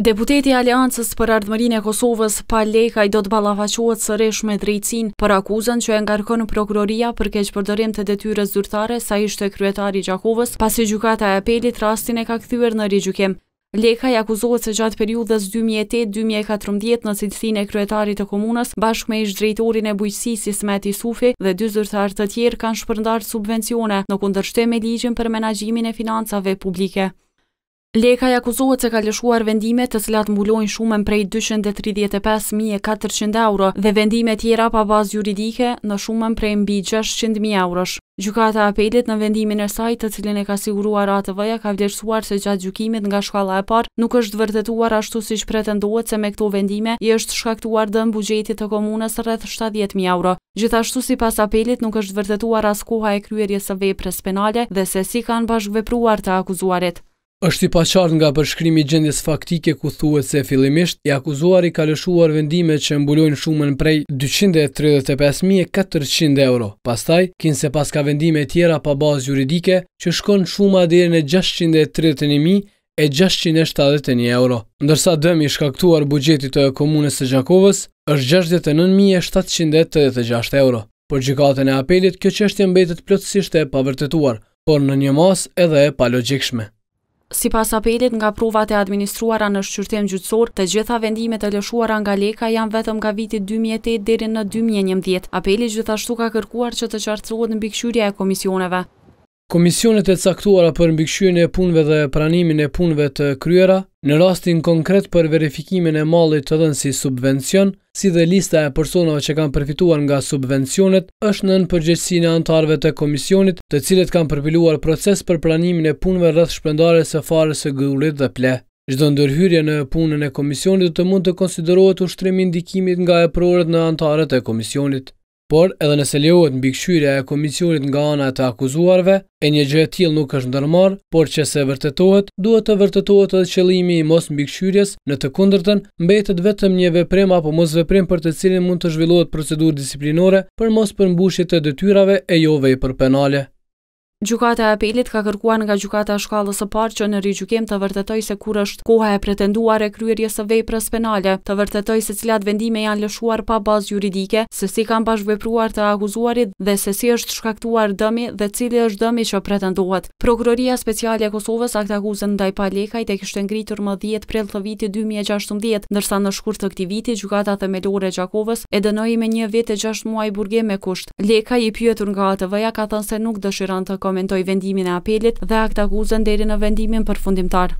Deputeti Aliancës për ardhëmërin e Kosovës, Pal Lekaj, do të balafashuat sërish me drejtsin për akuzën që e ngarkon prokuroria për keqë të detyres zyrtare sa ishte kryetari Gjakovës, pasi gjukata e apelit rastin e ka këthyver në rigjukim. Lekaj akuzohet se gjatë periudës 2008-2014 në cilësin e kryetari të komunës, bashk me ish drejtorin e bujqësi si Smeti Sufi dhe dy zyrtar të tjerë kanë shpërndarë subvencione në kundërshtem e ligjim për menajimin e financave publike. Lekaj i akuzohet se ka lëshuar vendime të cilat mbulojnë shumën prej 235.400 euro dhe vendime tjera pa bazë juridike në shumën prej mbi 600.000 eurosh. Gjukata apelit në vendimin e saj të cilin e ka siguruar atë vëja ka vlerësuar se gjatë gjukimit nga shkalla e parë nuk është vërtetuar ashtu si që pretendohet se me këto vendime i është shkaktuar dëm bugjetit të komunës rrëth 70.000 euro. Gjithashtu si pas apelit nuk është vërtetuar as koha e kryerjes së pres penale dhe se si kanë bashkëvepruar të akuzuarit është i paqartë nga përshkrimi gjendjes faktike ku thuhet se fillimisht i akuzuari ka lëshuar vendime që mbulojnë shumën prej 235.400 euro. Pastaj, kinë se pas ka vendime tjera pa bazë juridike që shkon shuma dhe në 631.671 euro. Ndërsa dëmi shkaktuar bugjetit të komunës të Gjakovës është 69.786 euro. Por gjikatën e apelit, kjo qështje mbetet plotësisht e pavërtetuar, por në një mas edhe e logikshme. Si pas apelit nga provat e administruara në shqyrtim gjytsor, të gjitha vendimet e lëshuara nga leka janë vetëm nga vitit 2008 deri në 2011. Apeli gjithashtu ka kërkuar që të qartësohet në bikëshyria e komisioneve. Komisionet e caktuara për mbikëshyrin e punve dhe pranimin e punve të kryera Në rastin konkret për verifikimin e mallit të dhënë si subvencion, si dhe lista e personave që kanë përfituar nga subvencionet, është nën përgjegjësinë e antarëve të komisionit, të cilët kanë përpiluar proces për pranimin e punëve rreth shpërndarjes së fare së gurit dhe ple. Çdo ndërhyrje në punën e komisionit do të mund të konsiderohet ushtrim ndikimit nga e prorët në antarët e komisionit. Por edhe nëse lehot në bikëshyria e komisionit nga ana të akuzuarve, e një gjë e tjil nuk është ndërmarë, por që se vërtetohet, duhet të vërtetohet edhe qëlimi i mos në bikëshyries në të kundërten, mbetet vetëm një veprem apo mos veprem për të cilin mund të zhvillohet procedur disiplinore për mos për të dëtyrave e jove i për penale. Gjukata e apelit ka kërkuar nga gjukata e shkallës së parë që në rigjykim të vërtetojë se kur është koha e pretenduar e kryerjes së veprës penale, të vërtetojë se cilat vendime janë lëshuar pa bazë juridike, se si kanë bashkëvepruar të akuzuarit dhe se si është shkaktuar dëmi dhe cili është dëmi që pretendohet. Prokuroria Speciale e Kosovës akt akuzën ndaj Palekaj tek ishte ngritur më 10 prill të vitit 2016, ndërsa në shkurt të këtij viti gjukata themelore e Gjakovës e dënoi me 1 vit e 6 muaj burgim me kusht. Lekaj i pyetur nga ATV-ja ka thënë se nuk dëshiron të komentoj vendimin e apelit dhe akt akuzën deri në vendimin përfundimtar.